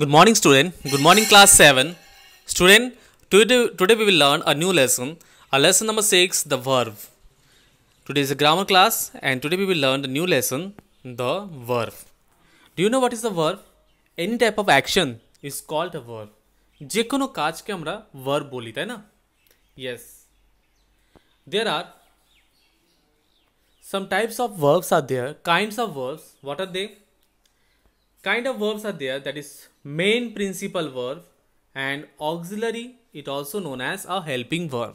Good morning student. Good morning class 7. Student, today, today we will learn a new lesson. A lesson number 6, the verb. Today is a grammar class and today we will learn the new lesson, the verb. Do you know what is the verb? Any type of action is called a verb. যে kaj ke amra verb বলি na. Yes. There are some types of verbs are there. Kinds of verbs. What are they? kind of verbs are there that is main principal verb and auxiliary it also known as a helping verb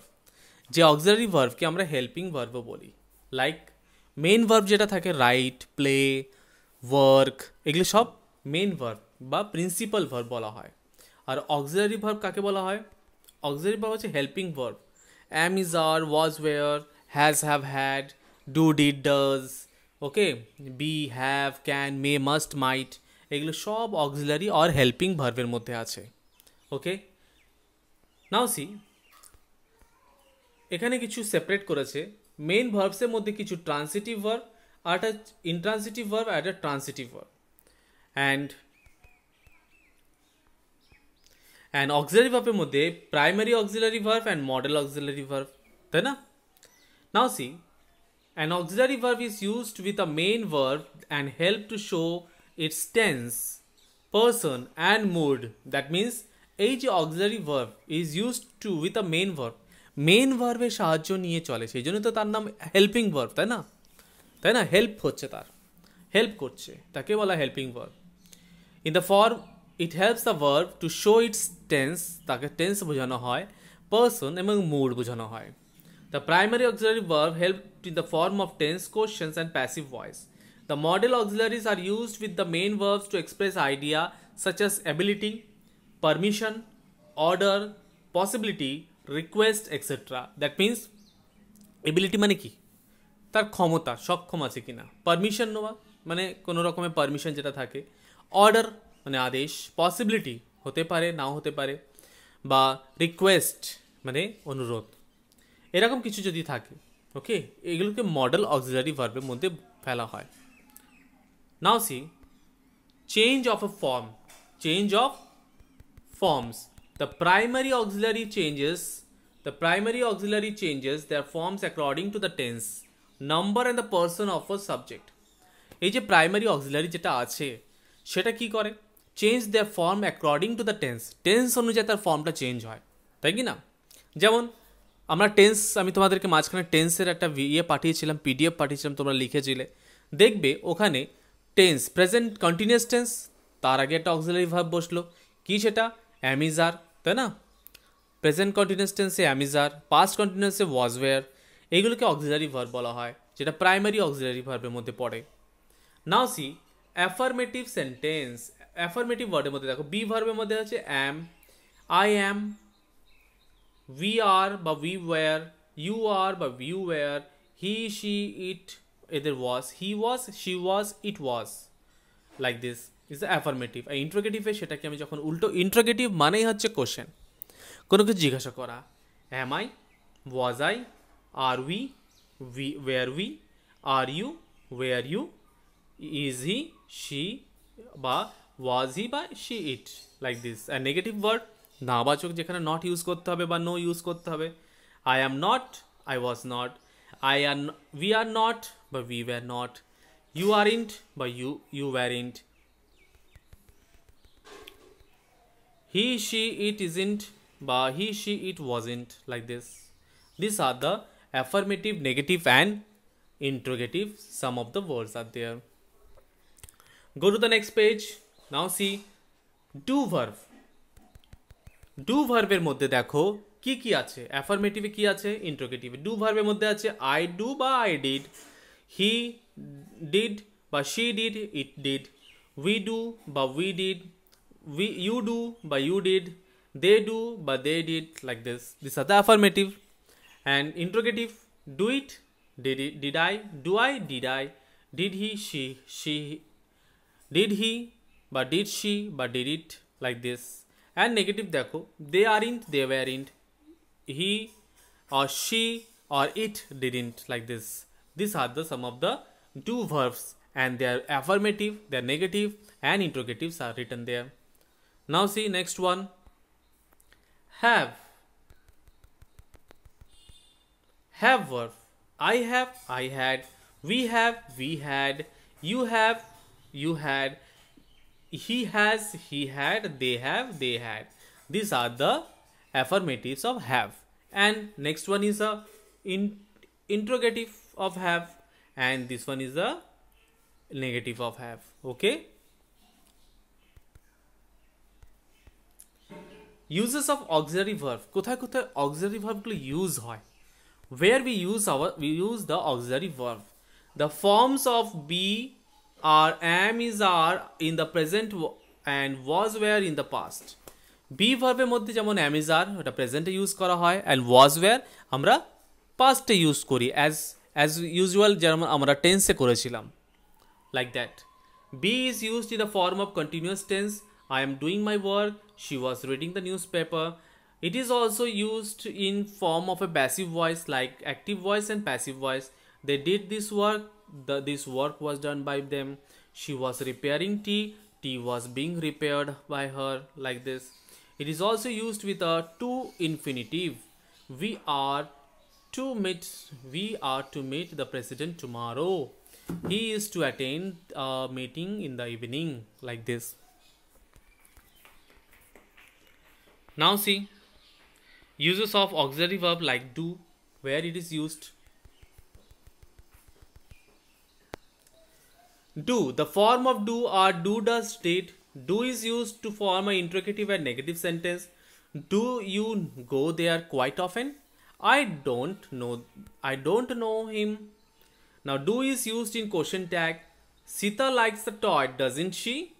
যে auxiliary ভার্ভকে আমরা helping ভার্ভও বলি like main verb যেটা থাকে write play work এগুলো সব main verb বা principal verb বলা হয় আর অক্সিলারি ভার্ভ কাকে বলা হয় অক্সিলারি ভার্ভ হচ্ছে helping verb am is are was were has have had do did does okay be have can may must might এগুলো সব অক্সিলারি অর হেল্পিং ভার্ভের মধ্যে আছে ওকে নাও সি এখানে কিছু সেপারেট করেছে মেন ভার্ভসের মধ্যে কিছু ট্রান্সিটিভ ভার্ভ আর একটা ইনট্রান্সিটিভ ভার্ভ আর একটা transitive verb and and auxiliary ভার্ভের মধ্যে primary auxiliary verb and modal auxiliary verb তাই না now see an auxiliary verb is used with a main verb and help to show its tense, person and mood. That means এই যে auxiliary verb is use to with a main verb main ভার্বের সাহায্য নিয়ে চলে সেই জন্য তো তার নাম হেল্পিং ভার্ব তাই না তাই না হেল্প হচ্ছে তার হেল্প করছে তাকে বলা helping verb in the form it helps the verb to show its tense তাকে টেন্স বোঝানো হয় পার্সন এবং মুড বোঝানো হয় the primary auxiliary verb help in the form of tense questions and passive voice The modal auxiliaries are used with the main verbs to express idea such as ability, permission, order, possibility, request, etc. That means ability মানে কি তার ক্ষমতা সক্ষম আছে কিনা permission নেওয়া মানে কোনো রকমের পারমিশন যেটা থাকে অর্ডার মানে আদেশ পসিবিলিটি হতে পারে নাও হতে পারে বা রিকোয়েস্ট মানে অনুরোধ এরকম কিছু যদি থাকে ওকে এগুলোকে মডেল অক্সিলারি ভার্বের মধ্যে ফেলা হয় Now see, change of a form, change of forms. The primary auxiliary changes, the primary auxiliary changes their forms according to the tense, number and the person of a subject. এই যে primary auxiliary যেটা আছে সেটা কি করে change their form according to the tense tense অনুযায়ী তার ফর্মটা চেঞ্জ হয় তাই কি না যেমন আমরা টেন্স আমি তোমাদেরকে মাঝখানে টেন্সের একটা ইয়ে পাঠিয়েছিলাম পিডিএফ পাঠিয়েছিলাম তোমরা লিখেছিলে দেখবে ওখানে টেন্স প্রেজেন্ট কন্টিনিউয়াস টেন্স তার আগে একটা অক্সিলারি ভাব বসলো কি সেটা অ্যামিজার তাই না প্রেজেন্ট কন্টিনিউয়াস টেন্সে অ্যামিজার পাস্ট কন্টিনিউয়াসে ওয়াজ ওয়েয়ার এইগুলোকে অক্সিলারি ভার্ব বলা হয় যেটা প্রাইমারি অক্সিলারি ভার্বের মধ্যে পড়ে now see affirmative sentence affirmative ওয়ার্ডের মধ্যে দেখো বি ভার্বের মধ্যে আছে am I am we are বা উই ওয়ার ইউ আর বা we were he she it either was he was she was it was like this is the affirmative আর ইন্ট্রোগেটিভে সেটাকে আমি যখন উল্টো ইন্ট্রোগেটিভ মানেই হচ্ছে কোশ্চেন কোনো কিছু জিজ্ঞাসা করা am I was I are we we were we are you were you is he she বা ওয়াজ হি বা শি ইট লাইক দিস আর নেগেটিভ ওয়ার্ড নাবাচক যেখানে নট ইউজ করতে হবে বা নো ইউজ করতে হবে I am not I was not I are we are not but we were not. You aren't, but you you weren't. He, she, it isn't, but he, she, it wasn't. Like this. These are the affirmative, negative, and interrogative. Some of the words are there. Go to the next page. Now see, do verb. do verb er do ভার্বের ki দেখো কি কি আছে অ্যাফার্মেটিভে কি আছে do verb er মধ্যে ache i do ba i did He did, but she did, it did. We do, but we did. We, you do, but you did. They do, but they did. Like this. These are the affirmative and interrogative. Do it, did it, did I, do I, did I, did he, she, she, did he, but did she, but did it. Like this. And negative they aren't, they weren't. He or she or it didn't like this. These are the some of the two verbs and their affirmative, their negative and interrogatives are written there. Now see next one. Have. Have verb. I have, I had. We have, we had. You have, you had. He has, he had. They have, they had. These are the affirmatives of have. And next one is a in, interrogative of have and this one is the negative of have okay uses of auxiliary verb কোথায় কোথায় auxiliary verb গুলো use হয় where we use our we use the auxiliary verb the forms of be are am is are in the present and was were in the past verb er মধ্যে যেমন am is are present e use করা হয় and was were আমরা e use করি as As usual, যেমন amara টেন্সে করেছিলাম like that be is used in the form of continuous tense I am doing my work she was reading the newspaper It is also used in form of a passive voice like active voice and passive voice. They did this work. this work was done by them. She was repairing tea. Tea was being repaired by her like this. It is also used with a to infinitive. We are to meet we are to meet the president tomorrow he is to attend a meeting in the evening like this now see uses of auxiliary verb like do where it is used do the form of do or do does state do is used to form an interrogative and negative sentence do you go there quite often I don't know. I don't know him. Now do is used in question tag. Sita likes the toy, doesn't she?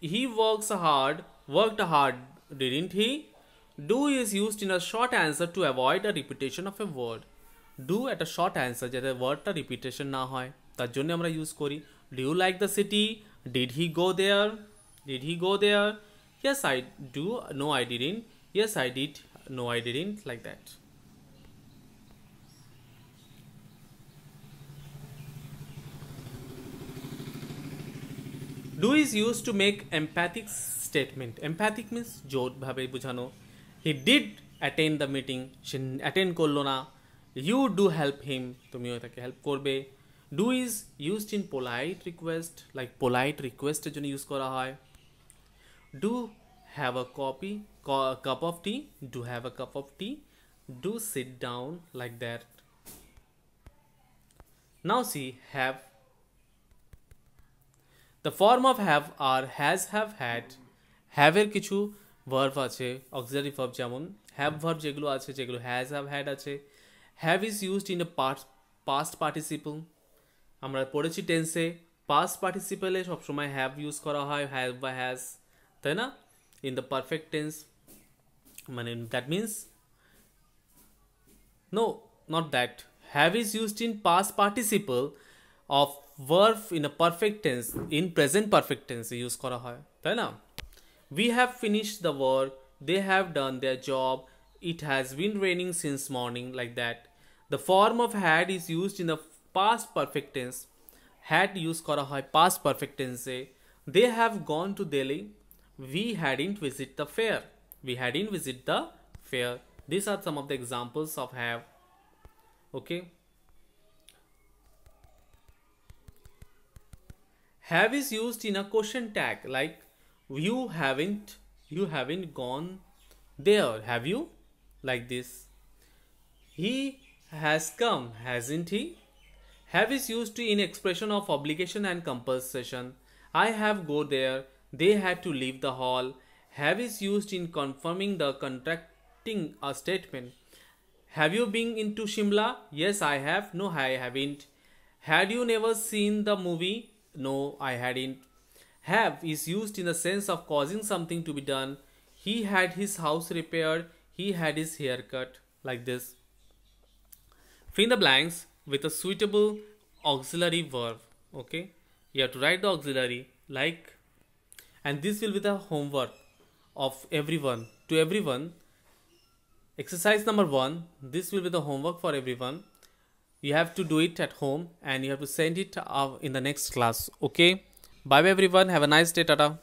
He works hard. Worked hard, didn't he? Do is used in a short answer to avoid a repetition of a word. Do answer, একটা word ta repetition na hoy. না হয় amra use kori. Do you like the city? Did he go there? Did he go there? Yes, I do. No, I didn't. Yes, I did. No, I didn't. Like that. Do is use to make emphatic statement emphatic means জোটভাবে বোঝানো he did attend the meeting সে attend করলো না you do help him তুমিও তাকে help করবে do is used in polite request like polite রিকোয়েস্টের জন্য ইউজ করা হয় do have a copy cup of tea do have a cup of tea do sit down like that now see have the form of have আর has have had হ্যাভের কিছু verb আছে auxiliary verb যেমন have verb যেগুলো আছে যেগুলো has have had আছে have is used in a part past participle আমরা পড়েছি টেন্সে পাস্ট পার্টিসিপালে সবসময় হ্যাভ ইউজ করা হয় হ্যাভ বা হ্যাজ তাই না ইন দ্য পারফেক্ট টেন্স মানে that means no not that have is used in past participle of verb in a perfect tense in present perfect টেন্সে ইউজ করা হয় তাই না we have finish the work they have done their job it has been raining since morning like that the form of had is used in the past perfect tense had use করা হয় past perfect tense they have gone to delhi we hadn't visit the fair we hadn't visit the fair these are some of the examples of have okay have is used in a question tag like you haven't you haven't gone there have you like this he has come hasn't he have is used in expression of obligation and compulsion i have go there they had to leave the hall have is used in confirming the contracting a statement have you been into shimla yes i have no i haven't had you never seen the movie no, I hadn't. Have is used in the sense of causing something to be done. He had his house repaired. He had his hair cut. Like this. Fill the blanks with a suitable auxiliary verb. Okay. You have to write the auxiliary like. And this will be the homework of everyone. To everyone. Exercise number one. This will be the homework for everyone you have to do it at home and you have to send it uh, in the next class okay bye bye everyone have a nice day tata